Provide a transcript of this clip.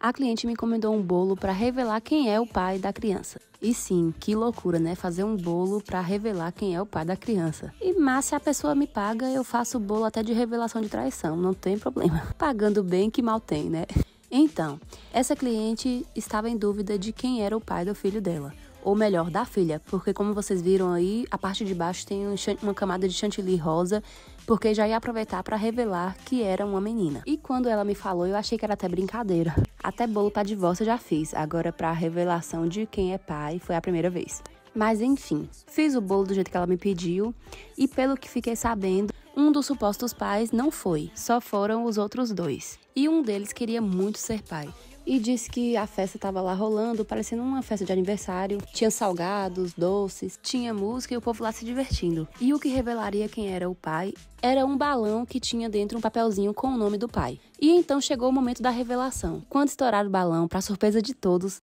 a cliente me encomendou um bolo para revelar quem é o pai da criança. E sim, que loucura, né? Fazer um bolo para revelar quem é o pai da criança. E mas se a pessoa me paga, eu faço o bolo até de revelação de traição, não tem problema. Pagando bem que mal tem, né? Então, essa cliente estava em dúvida de quem era o pai do filho dela ou melhor, da filha, porque como vocês viram aí, a parte de baixo tem uma camada de chantilly rosa, porque já ia aproveitar para revelar que era uma menina. E quando ela me falou, eu achei que era até brincadeira. Até bolo para divórcio já fiz, agora para a revelação de quem é pai foi a primeira vez. Mas enfim, fiz o bolo do jeito que ela me pediu e pelo que fiquei sabendo, um dos supostos pais não foi, só foram os outros dois. E um deles queria muito ser pai e disse que a festa estava lá rolando, parecendo uma festa de aniversário. Tinha salgados, doces, tinha música e o povo lá se divertindo. E o que revelaria quem era o pai era um balão que tinha dentro um papelzinho com o nome do pai. E então chegou o momento da revelação. Quando estouraram o balão, para surpresa de todos,